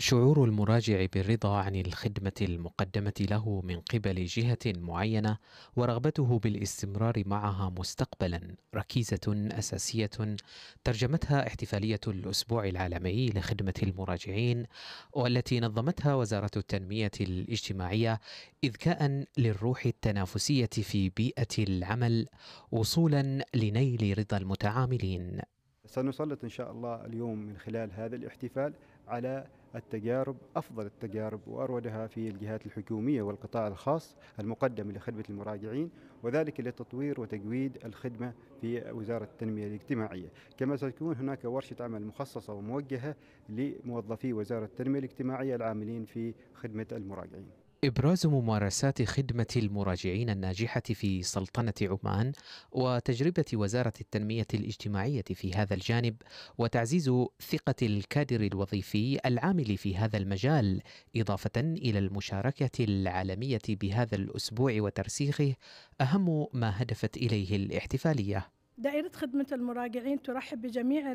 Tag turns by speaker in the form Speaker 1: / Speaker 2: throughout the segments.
Speaker 1: شعور المراجع بالرضا عن الخدمة المقدمة له من قبل جهة معينة ورغبته بالاستمرار معها مستقبلا ركيزة أساسية ترجمتها احتفالية الأسبوع العالمي لخدمة المراجعين والتي نظمتها وزارة التنمية الاجتماعية إذكاء للروح التنافسية في بيئة العمل وصولا لنيل رضا المتعاملين.
Speaker 2: سنسلط إن شاء الله اليوم من خلال هذا الاحتفال على التجارب أفضل التجارب وأرودها في الجهات الحكومية والقطاع الخاص المقدم لخدمة المراجعين وذلك لتطوير وتجويد الخدمة في وزارة التنمية الاجتماعية كما ستكون هناك ورشة عمل مخصصة وموجهة لموظفي وزارة التنمية الاجتماعية العاملين في خدمة المراجعين
Speaker 1: إبراز ممارسات خدمة المراجعين الناجحة في سلطنة عمان وتجربة وزارة التنمية الاجتماعية في هذا الجانب وتعزيز ثقة الكادر الوظيفي العامل في هذا المجال إضافة إلى المشاركة العالمية بهذا الأسبوع وترسيخه أهم ما هدفت إليه الاحتفالية
Speaker 3: دائرة خدمة المراجعين ترحب بجميع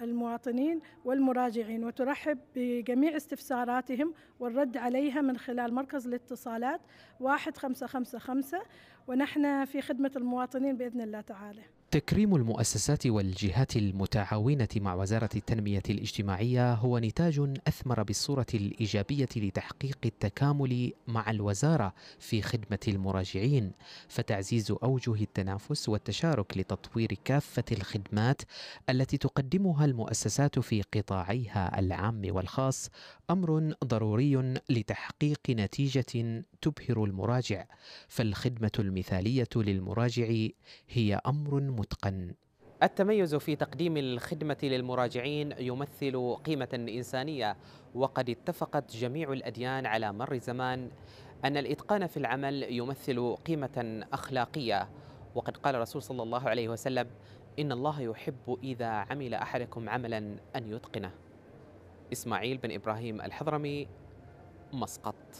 Speaker 3: المواطنين والمراجعين وترحب بجميع استفساراتهم والرد عليها من خلال مركز الاتصالات 1555 ونحن في خدمة المواطنين بإذن الله تعالى
Speaker 1: تكريم المؤسسات والجهات المتعاونة مع وزارة التنمية الاجتماعية هو نتاج أثمر بالصورة الإيجابية لتحقيق التكامل مع الوزارة في خدمة المراجعين، فتعزيز أوجه التنافس والتشارك لتطوير كافة الخدمات التي تقدمها المؤسسات في قطاعيها العام والخاص أمر ضروري لتحقيق نتيجة تبهر المراجع فالخدمه المثاليه للمراجع هي امر متقن التميز في تقديم الخدمة للمراجعين يمثل قيمة إنسانية وقد اتفقت جميع الأديان على مر الزمان أن الإتقان في العمل يمثل قيمة أخلاقية وقد قال الرسول صلى الله عليه وسلم إن الله يحب إذا عمل أحدكم عملا أن يتقنه إسماعيل بن إبراهيم الحضرمي مسقط